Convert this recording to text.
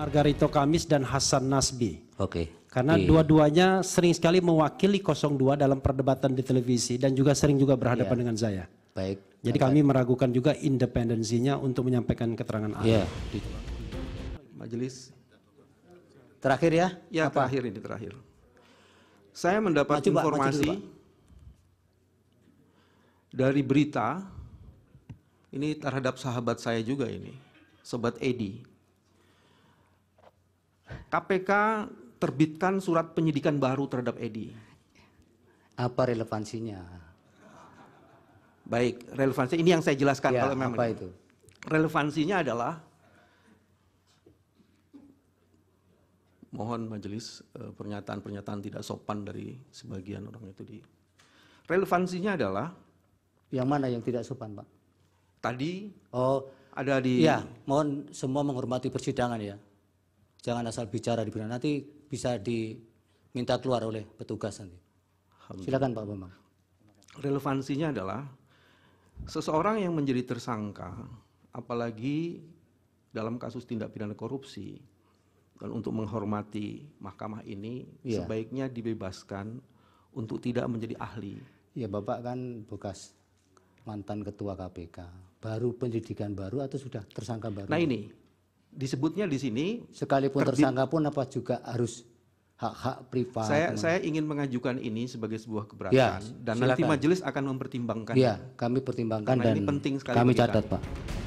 Margarito Kamis dan Hasan Nasbi. Oke. Okay. Karena yeah. dua-duanya sering sekali mewakili 02 dalam perdebatan di televisi dan juga sering juga berhadapan yeah. dengan saya. Baik. Jadi Baik. kami meragukan juga independensinya untuk menyampaikan keterangan ahli. Iya. Yeah. Majelis. Terakhir ya? Ya Apa? terakhir ini terakhir. Saya mendapat maju, informasi dulu, dari berita ini terhadap sahabat saya juga ini, sobat Edi. KPK terbitkan surat penyidikan baru terhadap Edi. Apa relevansinya? Baik, relevansinya ini yang saya jelaskan ya, kalau memang. Apa itu? Relevansinya adalah mohon majelis eh, pernyataan-pernyataan tidak sopan dari sebagian orang itu di relevansinya adalah yang mana yang tidak sopan, Pak? Tadi oh ada di Ya, mohon semua menghormati persidangan ya. Jangan asal bicara di bidang Nanti bisa diminta keluar oleh petugas nanti. Silakan Pak Bambang. Relevansinya adalah seseorang yang menjadi tersangka, apalagi dalam kasus tindak pidana korupsi, dan untuk menghormati mahkamah ini ya. sebaiknya dibebaskan untuk tidak menjadi ahli. Ya Bapak kan bekas mantan ketua KPK, baru penyidikan baru atau sudah tersangka baru? Nah ini disebutnya di sini sekalipun terdip, tersangka pun apa juga harus hak-hak privat. Saya saya ingin mengajukan ini sebagai sebuah ya, keberatan ya, dan silakan. nanti majelis akan mempertimbangkan. Ya, kami pertimbangkan dan ini penting sekali kami catat, kami. Pak.